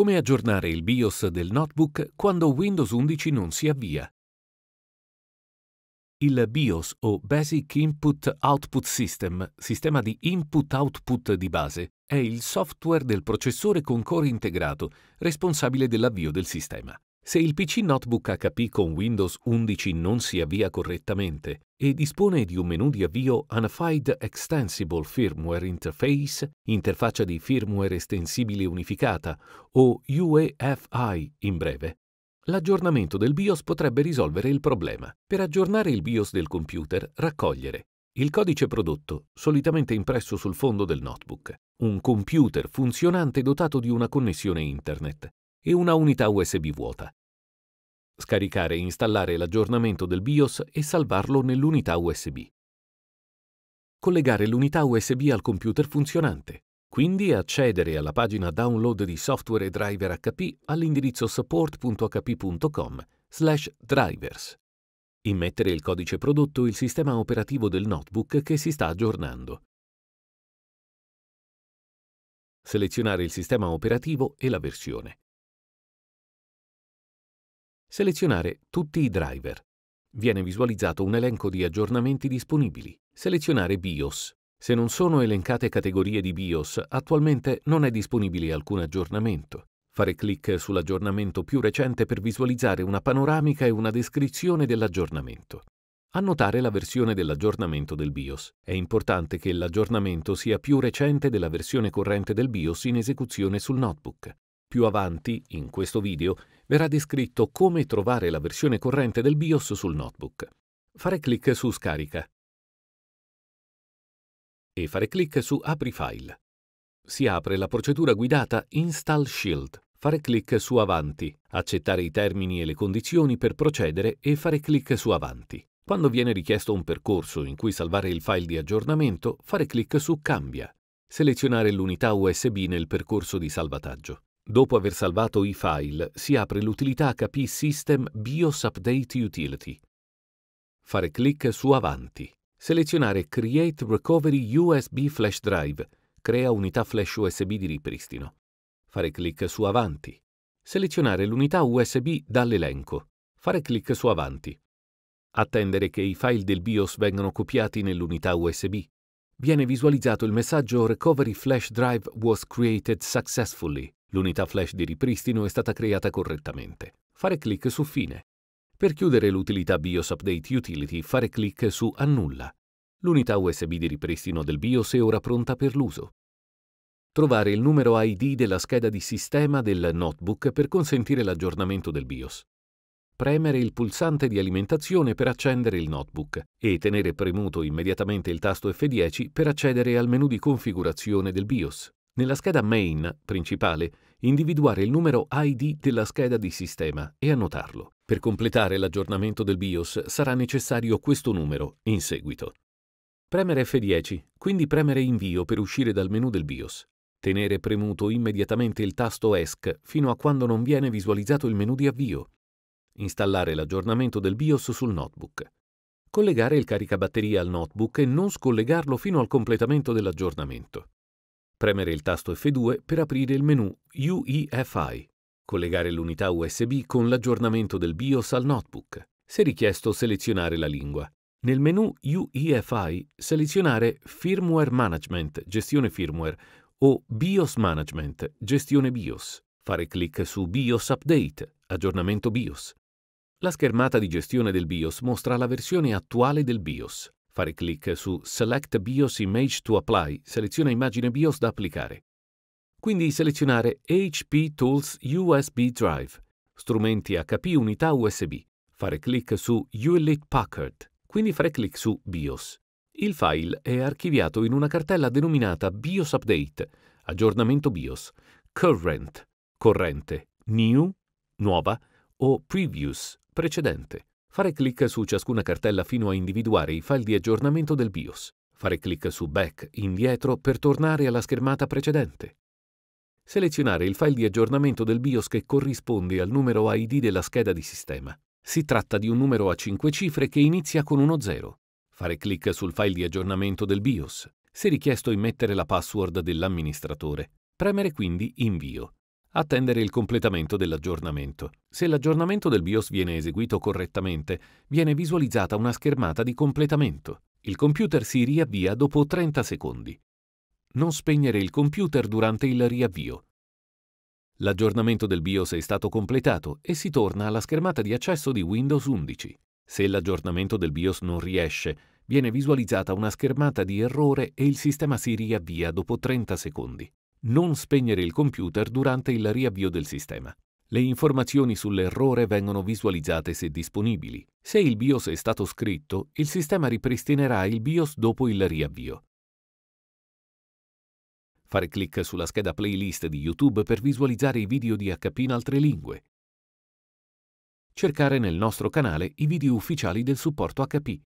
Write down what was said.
Come aggiornare il BIOS del notebook quando Windows 11 non si avvia? Il BIOS o Basic Input Output System, sistema di input-output di base, è il software del processore con core integrato, responsabile dell'avvio del sistema. Se il PC Notebook HP con Windows 11 non si avvia correttamente e dispone di un menu di avvio Unified Extensible Firmware Interface, interfaccia di firmware estensibile unificata o UEFI in breve, l'aggiornamento del BIOS potrebbe risolvere il problema. Per aggiornare il BIOS del computer, raccogliere il codice prodotto, solitamente impresso sul fondo del notebook, un computer funzionante dotato di una connessione internet, e una unità USB vuota. Scaricare e installare l'aggiornamento del BIOS e salvarlo nell'unità USB. Collegare l'unità USB al computer funzionante, quindi accedere alla pagina download di software e driver HP all'indirizzo support.hp.com slash drivers. Immettere il codice prodotto e il sistema operativo del notebook che si sta aggiornando. Selezionare il sistema operativo e la versione. Selezionare tutti i driver. Viene visualizzato un elenco di aggiornamenti disponibili. Selezionare BIOS. Se non sono elencate categorie di BIOS, attualmente non è disponibile alcun aggiornamento. Fare clic sull'aggiornamento più recente per visualizzare una panoramica e una descrizione dell'aggiornamento. Annotare la versione dell'aggiornamento del BIOS. È importante che l'aggiornamento sia più recente della versione corrente del BIOS in esecuzione sul notebook. Più avanti, in questo video, verrà descritto come trovare la versione corrente del BIOS sul notebook. Fare clic su Scarica e fare clic su Apri file. Si apre la procedura guidata Install Shield. Fare clic su Avanti, accettare i termini e le condizioni per procedere e fare clic su Avanti. Quando viene richiesto un percorso in cui salvare il file di aggiornamento, fare clic su Cambia. Selezionare l'unità USB nel percorso di salvataggio. Dopo aver salvato i file, si apre l'utilità HP System BIOS Update Utility. Fare clic su Avanti. Selezionare Create Recovery USB Flash Drive. Crea unità flash USB di ripristino. Fare clic su Avanti. Selezionare l'unità USB dall'elenco. Fare clic su Avanti. Attendere che i file del BIOS vengano copiati nell'unità USB. Viene visualizzato il messaggio Recovery Flash Drive was created successfully. L'unità flash di ripristino è stata creata correttamente. Fare clic su Fine. Per chiudere l'utilità BIOS Update Utility, fare clic su Annulla. L'unità USB di ripristino del BIOS è ora pronta per l'uso. Trovare il numero ID della scheda di sistema del notebook per consentire l'aggiornamento del BIOS. Premere il pulsante di alimentazione per accendere il notebook e tenere premuto immediatamente il tasto F10 per accedere al menu di configurazione del BIOS. Nella scheda main principale individuare il numero ID della scheda di sistema e annotarlo. Per completare l'aggiornamento del BIOS sarà necessario questo numero in seguito. Premere F10, quindi premere Invio per uscire dal menu del BIOS. Tenere premuto immediatamente il tasto ESC fino a quando non viene visualizzato il menu di avvio. Installare l'aggiornamento del BIOS sul notebook. Collegare il caricabatteria al notebook e non scollegarlo fino al completamento dell'aggiornamento. Premere il tasto F2 per aprire il menu UEFI. Collegare l'unità USB con l'aggiornamento del BIOS al notebook. Se richiesto, selezionare la lingua. Nel menu UEFI selezionare Firmware Management, gestione firmware, o BIOS Management, gestione BIOS. Fare clic su BIOS Update, aggiornamento BIOS. La schermata di gestione del BIOS mostra la versione attuale del BIOS fare clic su Select BIOS Image to Apply, seleziona immagine BIOS da applicare. Quindi selezionare HP Tools USB Drive, strumenti HP unità USB, fare clic su Hewlett Packard, quindi fare clic su BIOS. Il file è archiviato in una cartella denominata BIOS Update, aggiornamento BIOS, Current, corrente, New, nuova o Previous, precedente. Fare clic su ciascuna cartella fino a individuare i file di aggiornamento del BIOS. Fare clic su Back, indietro, per tornare alla schermata precedente. Selezionare il file di aggiornamento del BIOS che corrisponde al numero ID della scheda di sistema. Si tratta di un numero a 5 cifre che inizia con uno 0. Fare clic sul file di aggiornamento del BIOS. Se richiesto immettere la password dell'amministratore. Premere quindi Invio attendere il completamento dell'aggiornamento. Se l'aggiornamento del BIOS viene eseguito correttamente, viene visualizzata una schermata di completamento. Il computer si riavvia dopo 30 secondi. Non spegnere il computer durante il riavvio. L'aggiornamento del BIOS è stato completato e si torna alla schermata di accesso di Windows 11. Se l'aggiornamento del BIOS non riesce, viene visualizzata una schermata di errore e il sistema si riavvia dopo 30 secondi non spegnere il computer durante il riavvio del sistema. Le informazioni sull'errore vengono visualizzate se disponibili. Se il BIOS è stato scritto, il sistema ripristinerà il BIOS dopo il riavvio. Fare clic sulla scheda playlist di YouTube per visualizzare i video di HP in altre lingue. Cercare nel nostro canale i video ufficiali del supporto HP.